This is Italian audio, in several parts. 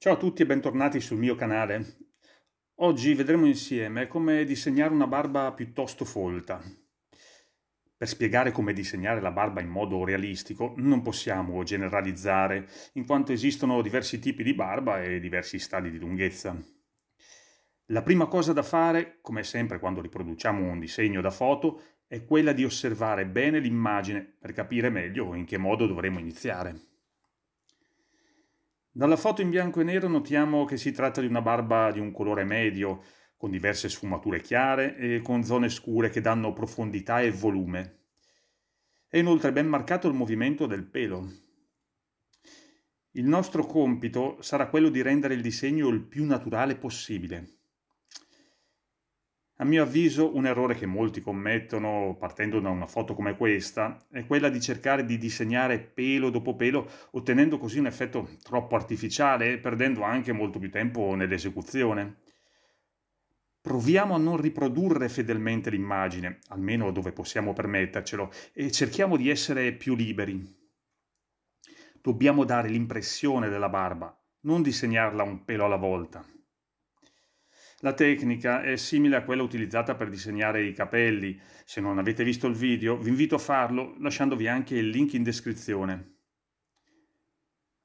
Ciao a tutti e bentornati sul mio canale. Oggi vedremo insieme come disegnare una barba piuttosto folta. Per spiegare come disegnare la barba in modo realistico non possiamo generalizzare, in quanto esistono diversi tipi di barba e diversi stadi di lunghezza. La prima cosa da fare, come sempre quando riproduciamo un disegno da foto, è quella di osservare bene l'immagine per capire meglio in che modo dovremo iniziare. Dalla foto in bianco e nero notiamo che si tratta di una barba di un colore medio, con diverse sfumature chiare e con zone scure che danno profondità e volume. È inoltre ben marcato il movimento del pelo. Il nostro compito sarà quello di rendere il disegno il più naturale possibile. A mio avviso, un errore che molti commettono partendo da una foto come questa è quella di cercare di disegnare pelo dopo pelo, ottenendo così un effetto troppo artificiale e perdendo anche molto più tempo nell'esecuzione. Proviamo a non riprodurre fedelmente l'immagine, almeno dove possiamo permettercelo, e cerchiamo di essere più liberi. Dobbiamo dare l'impressione della barba, non disegnarla un pelo alla volta. La tecnica è simile a quella utilizzata per disegnare i capelli. Se non avete visto il video, vi invito a farlo lasciandovi anche il link in descrizione.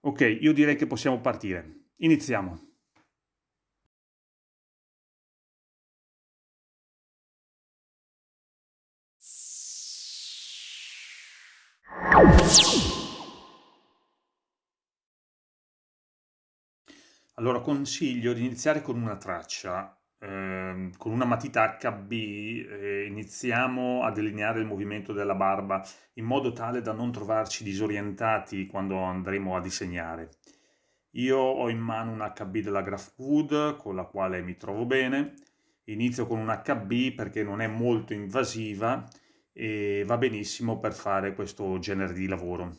Ok, io direi che possiamo partire. Iniziamo. you Allora consiglio di iniziare con una traccia, ehm, con una matita HB eh, iniziamo a delineare il movimento della barba in modo tale da non trovarci disorientati quando andremo a disegnare. Io ho in mano un HB della Graph Wood con la quale mi trovo bene, inizio con un HB perché non è molto invasiva e va benissimo per fare questo genere di lavoro.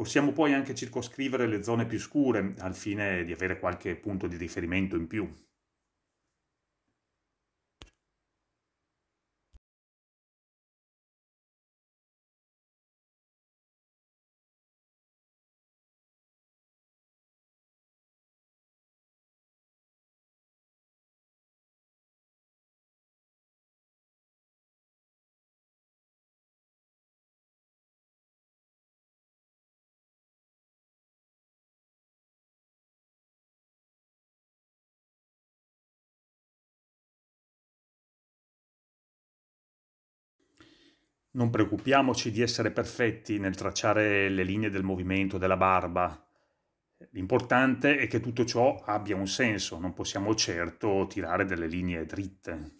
Possiamo poi anche circoscrivere le zone più scure al fine di avere qualche punto di riferimento in più. Non preoccupiamoci di essere perfetti nel tracciare le linee del movimento, della barba. L'importante è che tutto ciò abbia un senso, non possiamo certo tirare delle linee dritte.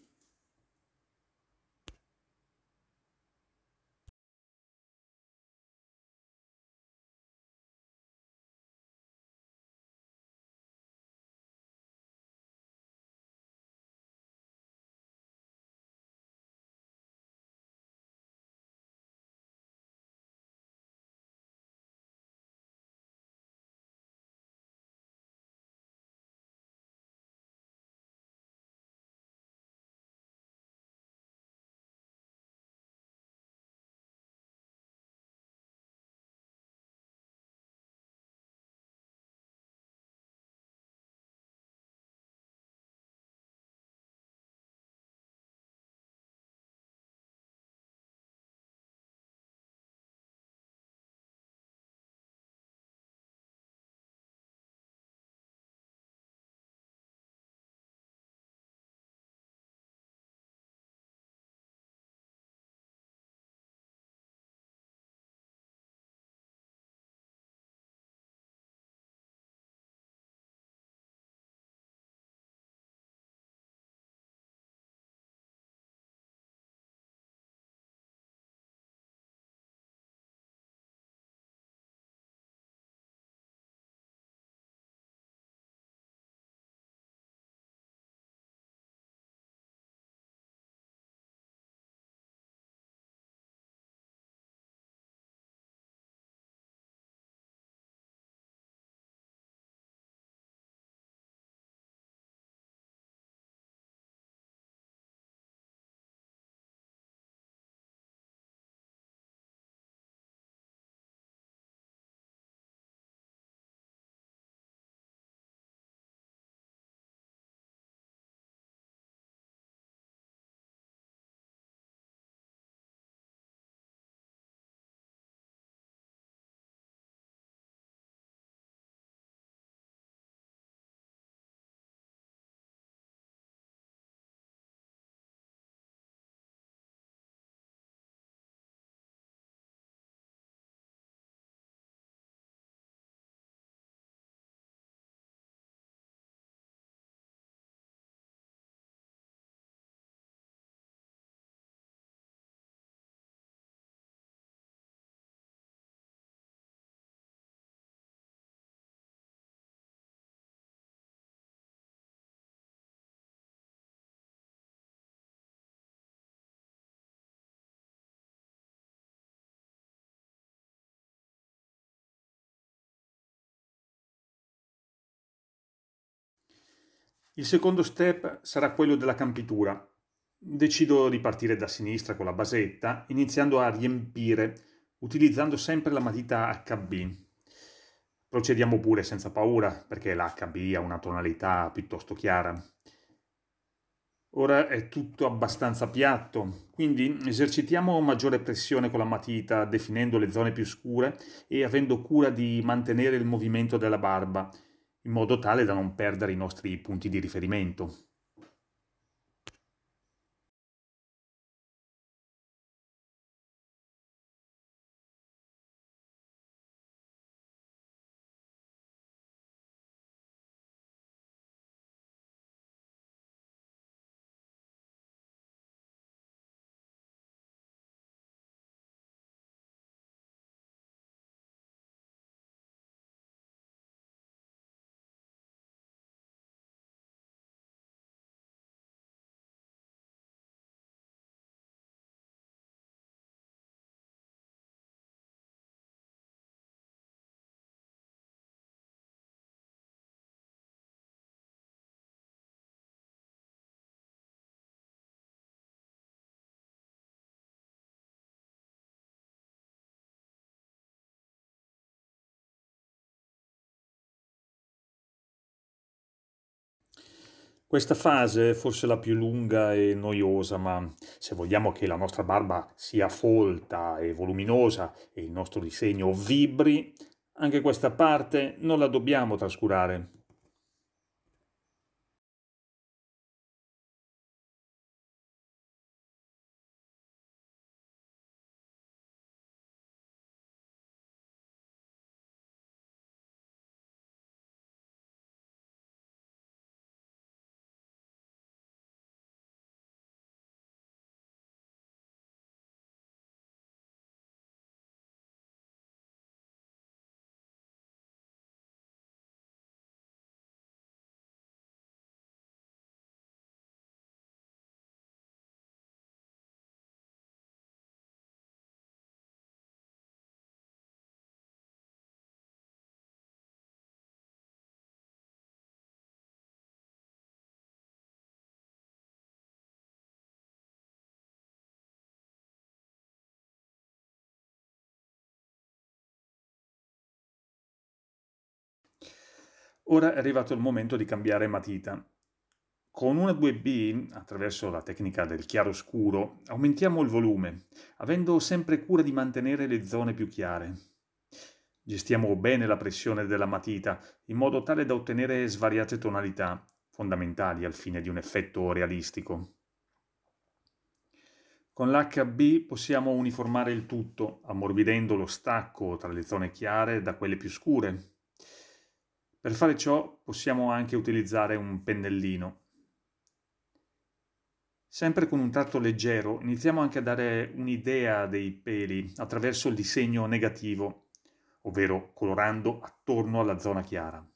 Il secondo step sarà quello della campitura. Decido di partire da sinistra con la basetta, iniziando a riempire, utilizzando sempre la matita HB. Procediamo pure senza paura, perché l'HB ha una tonalità piuttosto chiara. Ora è tutto abbastanza piatto, quindi esercitiamo maggiore pressione con la matita, definendo le zone più scure e avendo cura di mantenere il movimento della barba, in modo tale da non perdere i nostri punti di riferimento. Questa fase è forse la più lunga e noiosa, ma se vogliamo che la nostra barba sia folta e voluminosa e il nostro disegno vibri, anche questa parte non la dobbiamo trascurare. Ora è arrivato il momento di cambiare matita. Con una 2B, attraverso la tecnica del chiaroscuro, aumentiamo il volume, avendo sempre cura di mantenere le zone più chiare. Gestiamo bene la pressione della matita, in modo tale da ottenere svariate tonalità, fondamentali al fine di un effetto realistico. Con l'HB possiamo uniformare il tutto, ammorbidendo lo stacco tra le zone chiare da quelle più scure. Per fare ciò possiamo anche utilizzare un pennellino. Sempre con un tratto leggero iniziamo anche a dare un'idea dei peli attraverso il disegno negativo, ovvero colorando attorno alla zona chiara.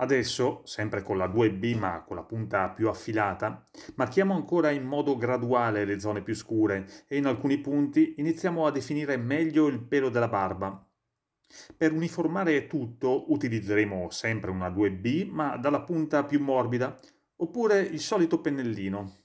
Adesso, sempre con la 2B ma con la punta più affilata, marchiamo ancora in modo graduale le zone più scure e in alcuni punti iniziamo a definire meglio il pelo della barba. Per uniformare tutto utilizzeremo sempre una 2B ma dalla punta più morbida oppure il solito pennellino.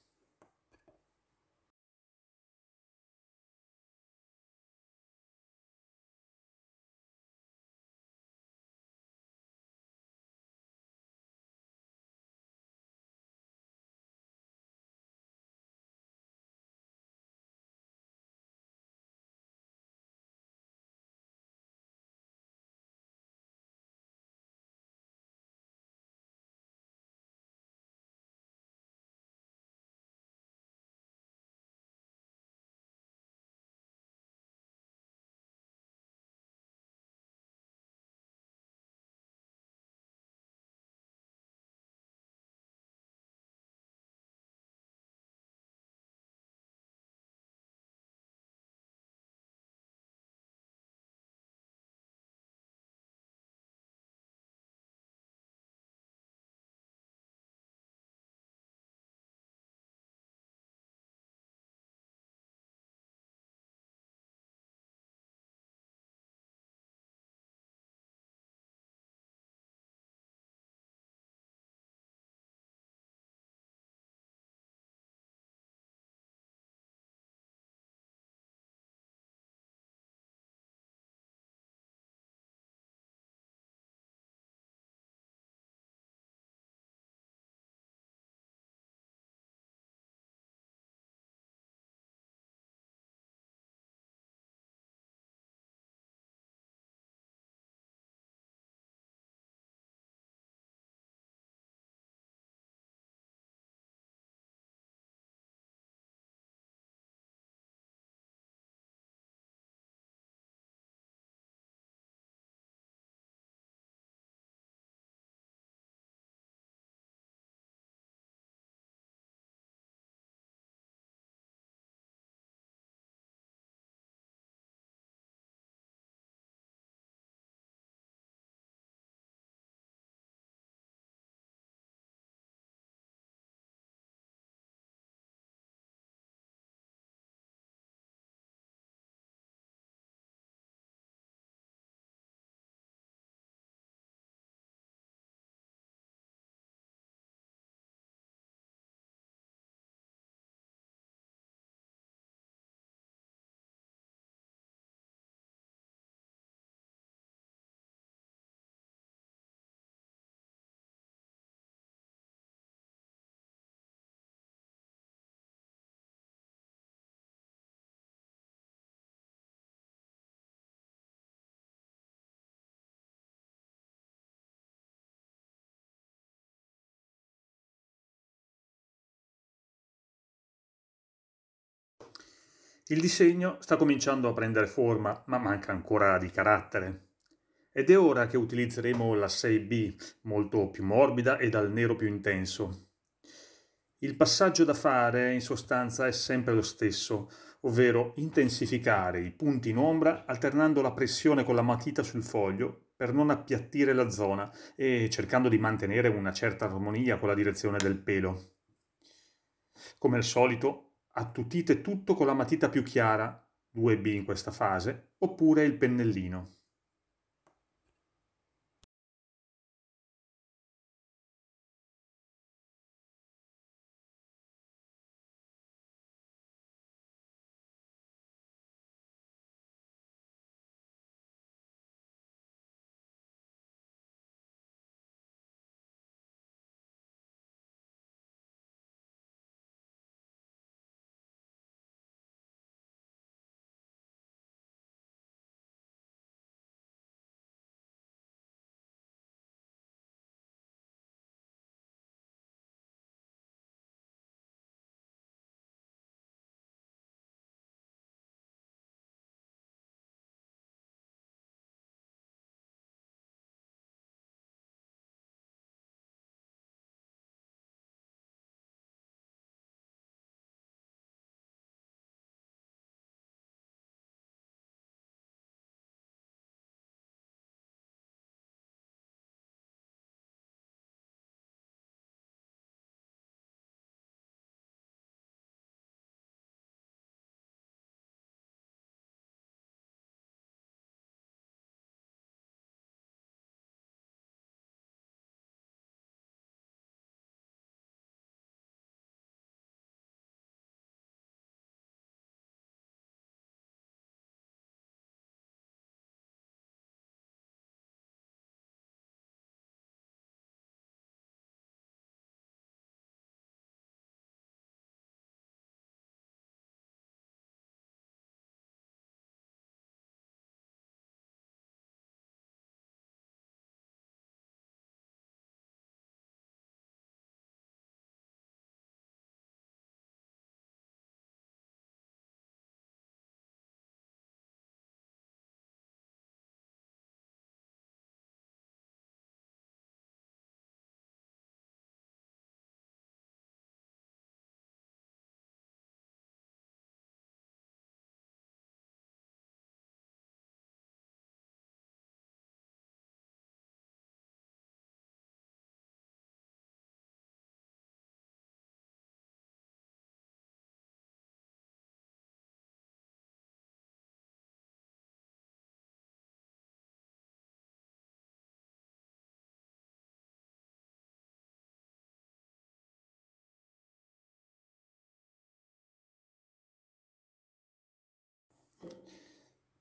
Il disegno sta cominciando a prendere forma, ma manca ancora di carattere. Ed è ora che utilizzeremo la 6B, molto più morbida e dal nero più intenso. Il passaggio da fare in sostanza è sempre lo stesso, ovvero intensificare i punti in ombra alternando la pressione con la matita sul foglio per non appiattire la zona e cercando di mantenere una certa armonia con la direzione del pelo. Come al solito, Attutite tutto con la matita più chiara, 2B in questa fase, oppure il pennellino.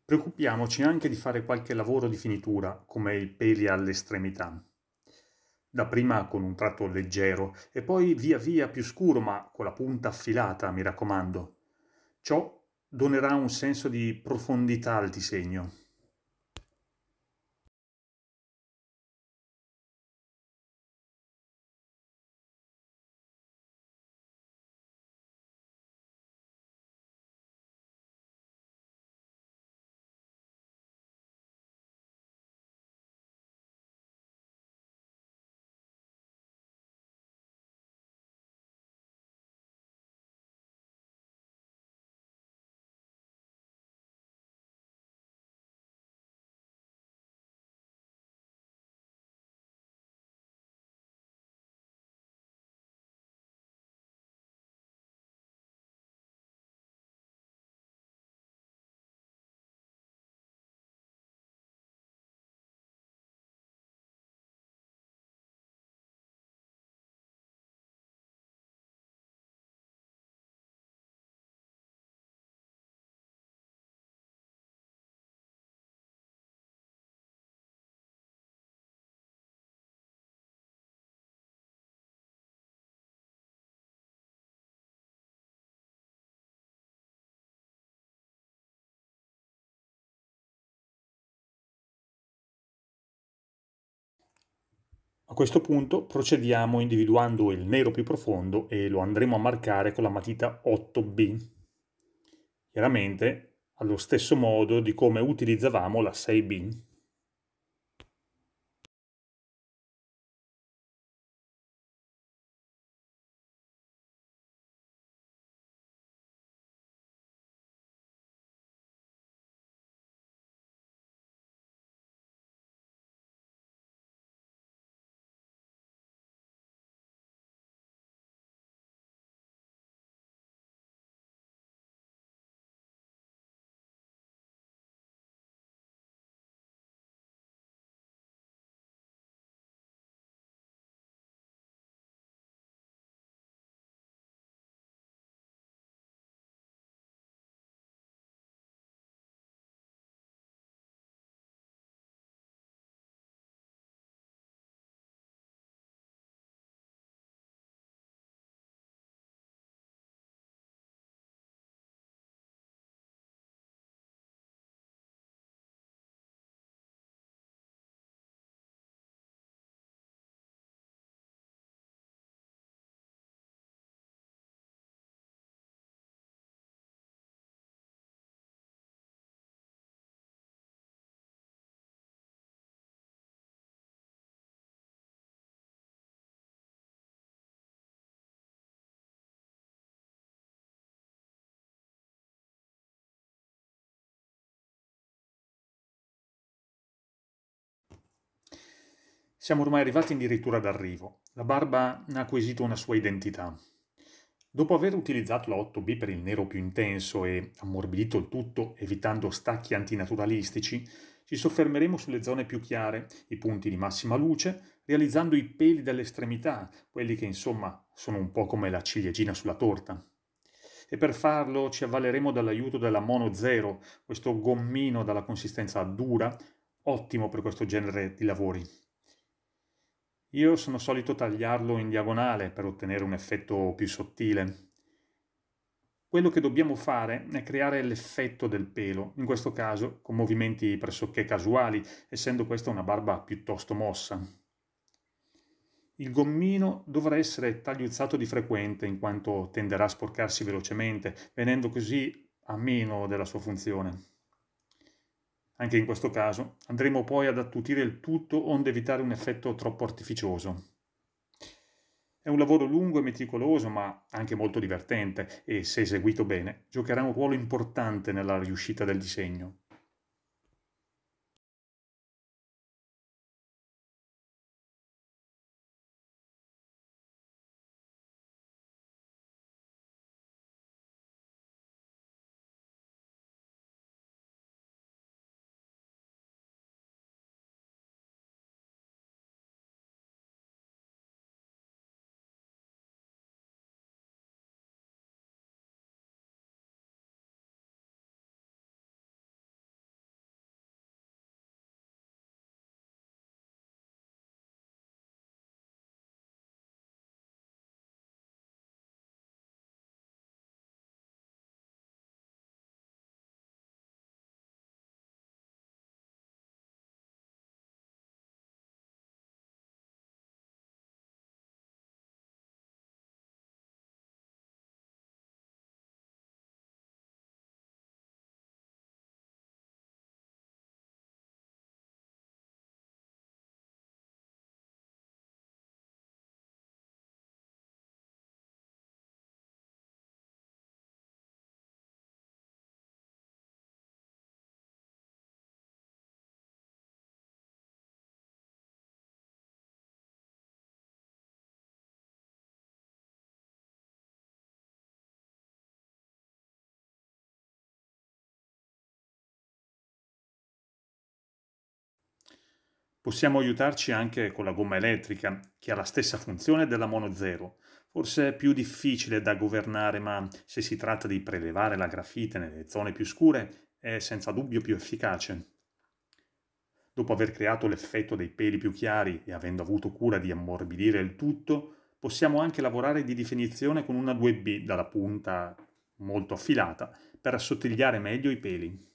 Preoccupiamoci anche di fare qualche lavoro di finitura, come i peli alle estremità. Dapprima con un tratto leggero e poi via via più scuro, ma con la punta affilata, mi raccomando. Ciò donerà un senso di profondità al disegno. A questo punto procediamo individuando il nero più profondo e lo andremo a marcare con la matita 8B. Chiaramente allo stesso modo di come utilizzavamo la 6B. Siamo ormai arrivati addirittura d'arrivo. La barba ha acquisito una sua identità. Dopo aver utilizzato la 8B per il nero più intenso e ammorbidito il tutto evitando stacchi antinaturalistici, ci soffermeremo sulle zone più chiare, i punti di massima luce, realizzando i peli dell'estremità, quelli che insomma sono un po' come la ciliegina sulla torta. E per farlo ci avvaleremo dall'aiuto della Mono Zero, questo gommino dalla consistenza dura, ottimo per questo genere di lavori. Io sono solito tagliarlo in diagonale per ottenere un effetto più sottile. Quello che dobbiamo fare è creare l'effetto del pelo, in questo caso con movimenti pressoché casuali, essendo questa una barba piuttosto mossa. Il gommino dovrà essere tagliuzzato di frequente in quanto tenderà a sporcarsi velocemente, venendo così a meno della sua funzione. Anche in questo caso andremo poi ad attutire il tutto onde evitare un effetto troppo artificioso. È un lavoro lungo e meticoloso, ma anche molto divertente e, se eseguito bene, giocherà un ruolo importante nella riuscita del disegno. Possiamo aiutarci anche con la gomma elettrica, che ha la stessa funzione della mono zero. Forse è più difficile da governare, ma se si tratta di prelevare la grafite nelle zone più scure, è senza dubbio più efficace. Dopo aver creato l'effetto dei peli più chiari e avendo avuto cura di ammorbidire il tutto, possiamo anche lavorare di definizione con una 2B dalla punta molto affilata per assottigliare meglio i peli.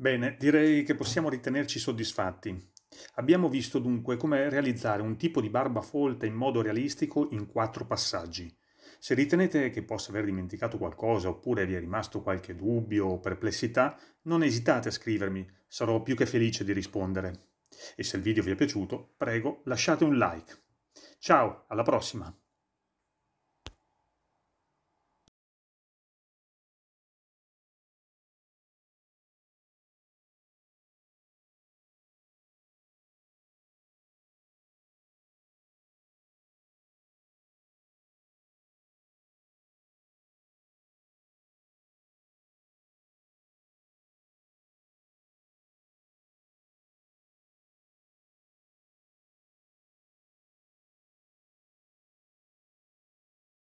Bene, direi che possiamo ritenerci soddisfatti. Abbiamo visto dunque come realizzare un tipo di barba folta in modo realistico in quattro passaggi. Se ritenete che possa aver dimenticato qualcosa oppure vi è rimasto qualche dubbio o perplessità, non esitate a scrivermi, sarò più che felice di rispondere. E se il video vi è piaciuto, prego lasciate un like. Ciao, alla prossima!